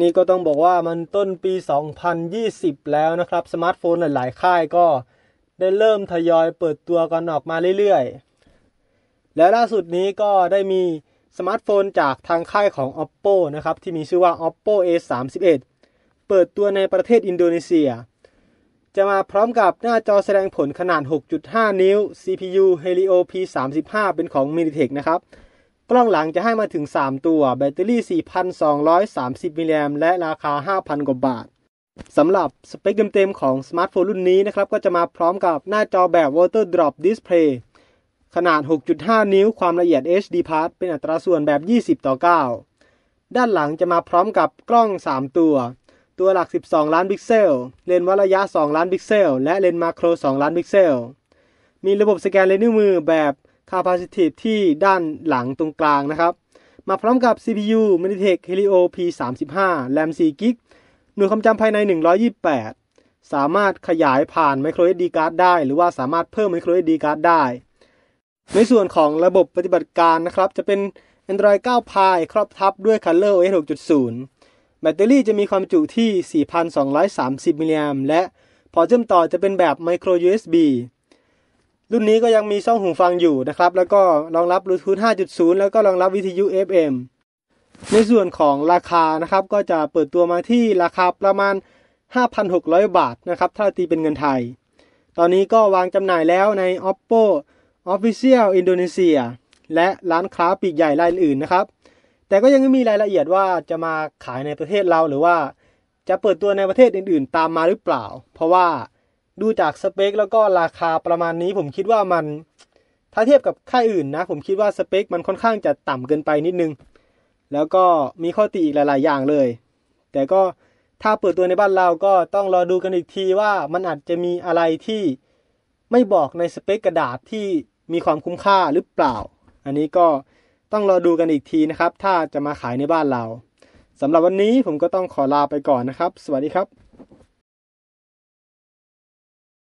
นี่ก็ต้องบอกว่ามันต้นปี 2020 แล้วนะครับ สมาร์ทโฟนหลายๆค่ายก็ได้เริ่มทยอยเปิดตัวกันออกมาเรื่อยๆ และล่าสุดนี้ก็ได้มีสมาร์ทโฟนจากทางค่ายของ oppo นะครับ ที่มีชื่อว่า oppo a 3 1เปิดตัวในประเทศอินโดนีเซีย จะมาพร้อมกับหน้าจอแสดงผลขนาด 6.5 นิ้ว CPU Helio P35 เป็นของ Mediatek นะครับกล้องหลังจะให้มาถึง 3 ตัว แบตเตอรี่ 4,230 มิลลิแอมและราคา 5,000 กว่าบาทสำหรับสเปคเต็มๆของสมาร์ทโฟนรุ่นนี้นะครับ ก็จะมาพร้อมกับหน้าจอแบบ Water Drop Display ขนาด 6.5 นิ้วความละเอียด HD Plus เป็นอัตราส่วนแบบ 20ต่อ9ด้านหลังจะมาพร้อมกับกล้อง 3 ตัว ตัวหลัก 12 ล้านพิกเซลเลนส์วัดระยะ 2 ล้านพิกเซลและเลนส์มาโคร 2 ล้านพิกเซลมีระบบสแกนเลนส์นิ้วมือแบบ Capacitive ที่ด้านหลังตรงกลางนะครับมาพร้อมกับ CPU Mediatek Helio P35 RAM 4 g b หน่วยความจำภายใน 128 สามารถขยายผ่าน Micro SD card ได้หรือว่าสามารถเพิ่ม Micro SD card ได้ ในส่วนของระบบปฏิบัติการนะครับ จะเป็น Android 9 Pie ครอบทับด้วย Color OS 6.0 แบตเตอรี่จะมีความจุที่ 4,230มิลลิแอมและพอเชื่อมต่อจะเป็นแบบ Micro USB รุ่นนี้ก็ยังมีช่องหูฟังอยู่นะครับ แล้วก็รองรับบลูทูธ5.0 แล้วก็รองรับวิทยุ FM ในส่วนของราคานะครับ ก็จะเปิดตัวมาที่ราคาประมาณ 5,600 บาทนะครับ ถ้าตีเป็นเงินไทย ตอนนี้ก็วางจำหน่ายแล้วใน Oppo Official Indonesia และร้านค้าปีกใหญ่รายอื่นนะครับ แต่ก็ยังไม่มีรายละเอียดว่าจะมาขายในประเทศเรา หรือว่าจะเปิดตัวในประเทศอื่นๆ ตามมาหรือเปล่า เพราะว่าดูจากสเปคแล้วก็ราคาประมาณนี้ ผมคิดว่ามันถ้าเทียบกับค่ายอื่นนะ ผมคิดว่าสเปค มันค่อนข้างจะต่ำเกินไปนิดนึง แล้วก็มีข้อติอีกหลาย ๆ อย่างเลย แต่ก็ถ้าเปิดตัวในบ้านเราก็ต้องรอดูกันอีกทีว่ามันอาจจะมีอะไรที่ไม่บอกในสเปคกระดาษที่มีความคุ้มค่าหรือเปล่า อันนี้ก็ต้องรอดูกันอีกทีนะครับ ถ้าจะมาขายในบ้านเราสำหรับวันนี้ผมก็ต้องขอลาไปก่อนนะครับ สวัสดีครับ